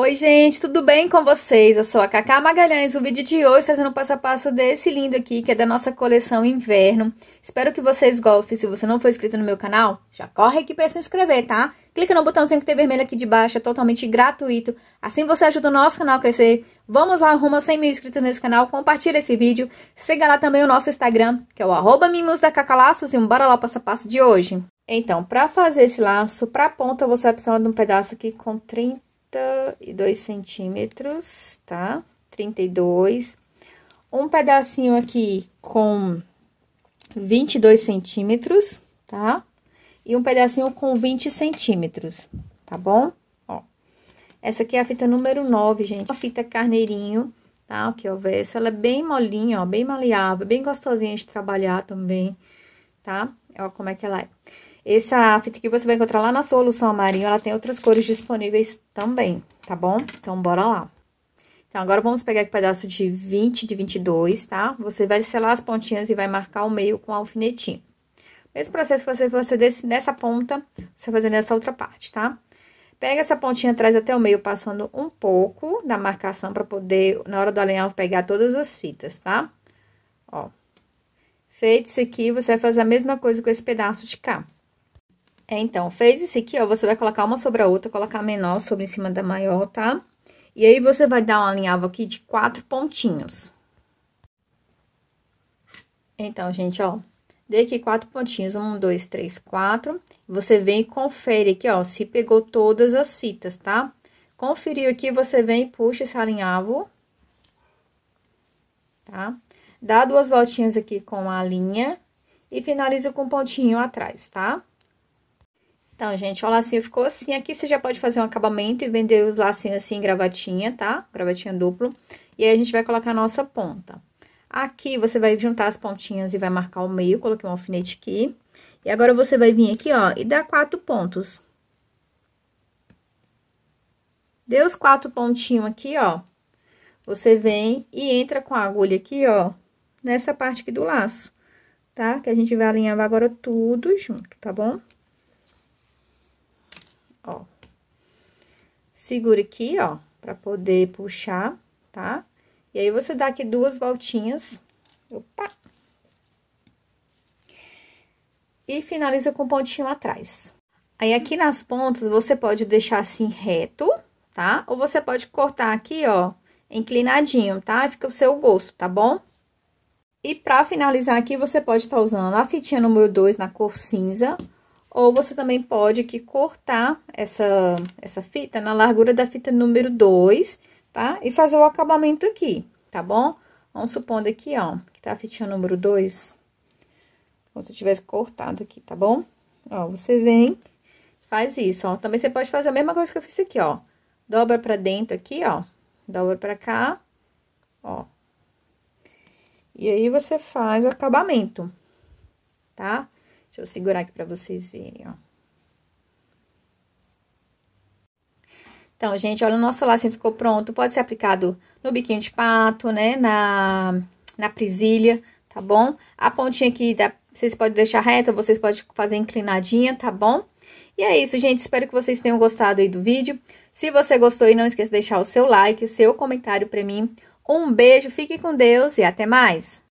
Oi, gente, tudo bem com vocês? Eu sou a Cacá Magalhães. O vídeo de hoje trazendo o passo a passo desse lindo aqui, que é da nossa coleção Inverno. Espero que vocês gostem. Se você não for inscrito no meu canal, já corre aqui para se inscrever, tá? Clica no botãozinho que tem vermelho aqui de baixo, é totalmente gratuito. Assim você ajuda o nosso canal a crescer. Vamos lá, arruma 100 mil inscritos nesse canal. Compartilha esse vídeo. Siga lá também o nosso Instagram, que é o arroba mimos da Cacalaços. E um bora lá o passo a passo de hoje. Então, para fazer esse laço, para a ponta, você vai precisar de um pedaço aqui com 30 dois centímetros, tá? 32. Um pedacinho aqui com 22 centímetros, tá? E um pedacinho com 20 centímetros, tá bom? Ó, essa aqui é a fita número 9, gente. É uma fita carneirinho, tá? Que eu verso, ela é bem molinha, ó, bem maleável, bem gostosinha de trabalhar também, tá? Ó, como é que ela é. Essa fita que você vai encontrar lá na Solução amarinho, ela tem outras cores disponíveis também, tá bom? Então, bora lá. Então, agora vamos pegar aqui um pedaço de 20, de 22, tá? Você vai selar as pontinhas e vai marcar o meio com o alfinetinho. Mesmo processo que você, você desse nessa ponta, você vai fazer nessa outra parte, tá? Pega essa pontinha atrás até o meio, passando um pouco da marcação para poder, na hora do alinhavo, pegar todas as fitas, tá? Ó. Feito isso aqui, você vai fazer a mesma coisa com esse pedaço de cá. É, então, fez esse aqui, ó, você vai colocar uma sobre a outra, colocar a menor sobre em cima da maior, tá? E aí, você vai dar um alinhavo aqui de quatro pontinhos. Então, gente, ó, dei aqui quatro pontinhos, um, dois, três, quatro. Você vem e confere aqui, ó, se pegou todas as fitas, tá? Conferiu aqui, você vem e puxa esse alinhavo, tá? Dá duas voltinhas aqui com a linha e finaliza com um pontinho atrás, tá? Então, gente, o lacinho ficou assim. Aqui você já pode fazer um acabamento e vender o lacinhos assim, em gravatinha, tá? Gravatinha duplo. E aí, a gente vai colocar a nossa ponta. Aqui, você vai juntar as pontinhas e vai marcar o meio. Coloquei um alfinete aqui. E agora, você vai vir aqui, ó, e dar quatro pontos. Deu os quatro pontinhos aqui, ó. Você vem e entra com a agulha aqui, ó, nessa parte aqui do laço, tá? Que a gente vai alinhavar agora tudo junto, tá bom? Tá bom? ó. Segura aqui, ó, pra poder puxar, tá? E aí, você dá aqui duas voltinhas. Opa! E finaliza com pontinho atrás. Aí, aqui nas pontas, você pode deixar assim reto, tá? Ou você pode cortar aqui, ó, inclinadinho, tá? Fica o seu gosto, tá bom? E pra finalizar aqui, você pode estar tá usando a fitinha número 2 na cor cinza ou você também pode aqui cortar essa, essa fita na largura da fita número 2, tá? E fazer o acabamento aqui, tá bom? Vamos supondo aqui, ó, que tá a fitinha número 2. Como se eu tivesse cortado aqui, tá bom? Ó, você vem, faz isso, ó. Também você pode fazer a mesma coisa que eu fiz aqui, ó. Dobra pra dentro aqui, ó. Dobra pra cá, ó. E aí, você faz o acabamento, tá? Deixa eu segurar aqui para vocês verem, ó. Então, gente, olha, o nosso lacinho ficou pronto. Pode ser aplicado no biquinho de pato, né? Na, na prisilha, tá bom? A pontinha aqui, dá. vocês podem deixar reta, vocês podem fazer inclinadinha, tá bom? E é isso, gente. Espero que vocês tenham gostado aí do vídeo. Se você gostou, não esqueça de deixar o seu like, o seu comentário pra mim. Um beijo, fique com Deus e até mais!